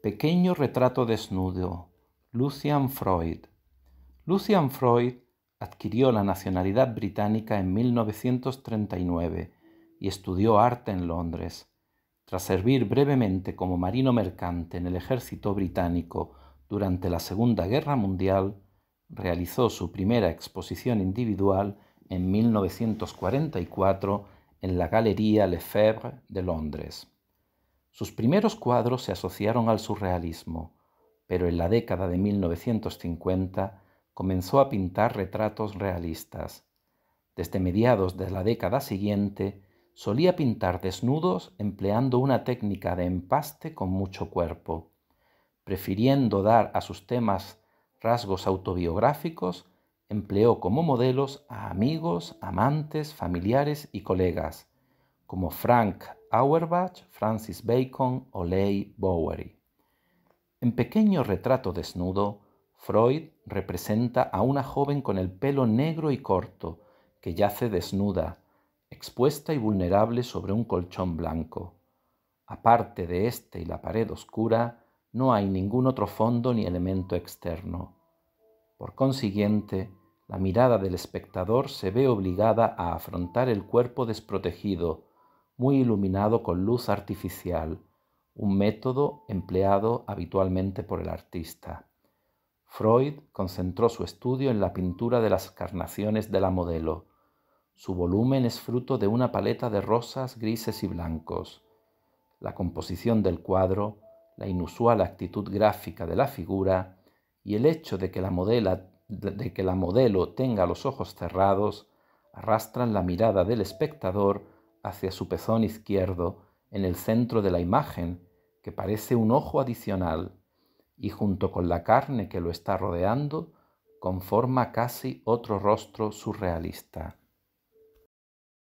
Pequeño retrato desnudo. Lucian Freud. Lucian Freud adquirió la nacionalidad británica en 1939 y estudió arte en Londres. Tras servir brevemente como marino mercante en el ejército británico durante la Segunda Guerra Mundial, realizó su primera exposición individual en 1944 en la Galería Lefebvre de Londres. Sus primeros cuadros se asociaron al surrealismo, pero en la década de 1950 comenzó a pintar retratos realistas. Desde mediados de la década siguiente, solía pintar desnudos empleando una técnica de empaste con mucho cuerpo, prefiriendo dar a sus temas rasgos autobiográficos, empleó como modelos a amigos, amantes, familiares y colegas, como Frank Auerbach, Francis Bacon, Leigh Bowery. En Pequeño Retrato Desnudo, Freud representa a una joven con el pelo negro y corto, que yace desnuda, expuesta y vulnerable sobre un colchón blanco. Aparte de este y la pared oscura, no hay ningún otro fondo ni elemento externo. Por consiguiente, la mirada del espectador se ve obligada a afrontar el cuerpo desprotegido, muy iluminado con luz artificial, un método empleado habitualmente por el artista. Freud concentró su estudio en la pintura de las carnaciones de la modelo. Su volumen es fruto de una paleta de rosas, grises y blancos. La composición del cuadro, la inusual actitud gráfica de la figura y el hecho de que la, de que la modelo tenga los ojos cerrados arrastran la mirada del espectador hacia su pezón izquierdo en el centro de la imagen, que parece un ojo adicional, y junto con la carne que lo está rodeando, conforma casi otro rostro surrealista.